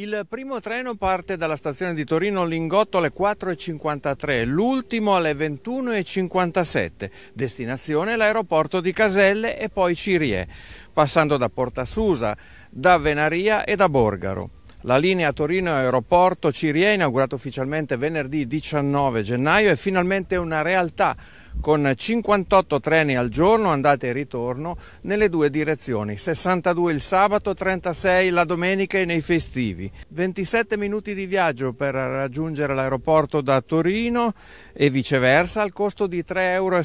Il primo treno parte dalla stazione di Torino Lingotto alle 4.53, l'ultimo alle 21.57, destinazione l'aeroporto di Caselle e poi Cirie, passando da Porta Susa, da Venaria e da Borgaro. La linea Torino Aeroporto Cirie, inaugurata ufficialmente venerdì 19 gennaio, è finalmente una realtà con 58 treni al giorno, andate e ritorno, nelle due direzioni, 62 il sabato, 36 la domenica e nei festivi. 27 minuti di viaggio per raggiungere l'aeroporto da Torino e viceversa al costo di 3,60 euro.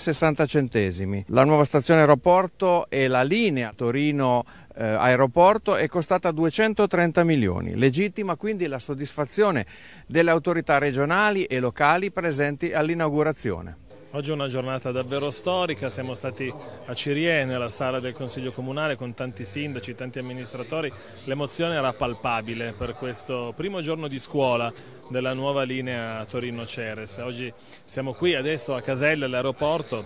La nuova stazione aeroporto e la linea Torino-Aeroporto eh, è costata 230 milioni. Legittima quindi la soddisfazione delle autorità regionali e locali presenti all'inaugurazione. Oggi è una giornata davvero storica, siamo stati a Cirie nella sala del Consiglio Comunale con tanti sindaci, tanti amministratori, l'emozione era palpabile per questo primo giorno di scuola della nuova linea Torino-Ceres. Oggi siamo qui adesso a Caselle all'aeroporto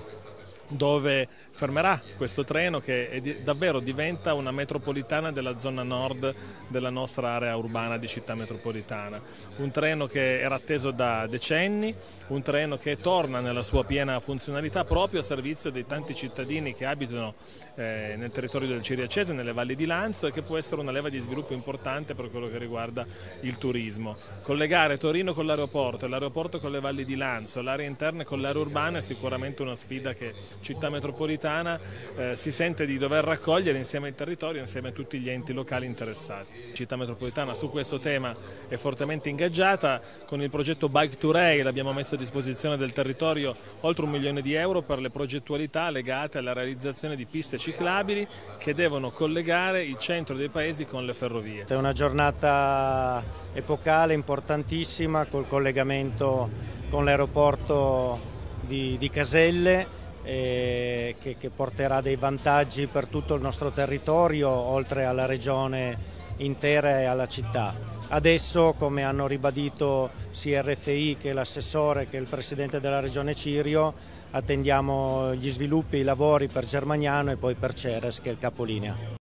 dove fermerà questo treno che è, davvero diventa una metropolitana della zona nord della nostra area urbana di città metropolitana. Un treno che era atteso da decenni, un treno che torna nella sua piena funzionalità proprio a servizio dei tanti cittadini che abitano eh, nel territorio del Ciriacese, nelle valli di Lanzo e che può essere una leva di sviluppo importante per quello che riguarda il turismo. Collegare Torino con l'aeroporto, e l'aeroporto con le valli di Lanzo, l'area interna con l'area urbana è sicuramente una sfida che città metropolitana eh, si sente di dover raccogliere insieme al territorio, insieme a tutti gli enti locali interessati. città metropolitana su questo tema è fortemente ingaggiata, con il progetto Bike to Rail abbiamo messo a disposizione del territorio oltre un milione di euro per le progettualità legate alla realizzazione di piste ciclabili che devono collegare il centro dei paesi con le ferrovie. È una giornata epocale, importantissima, col collegamento con l'aeroporto di, di Caselle eh, che, che, porterà dei vantaggi per tutto il nostro territorio, oltre alla regione intera e alla città. Adesso, come hanno ribadito sia RFI che l'assessore che il presidente della regione Cirio, attendiamo gli sviluppi, i lavori per Germaniano e poi per Ceres, che è il capolinea.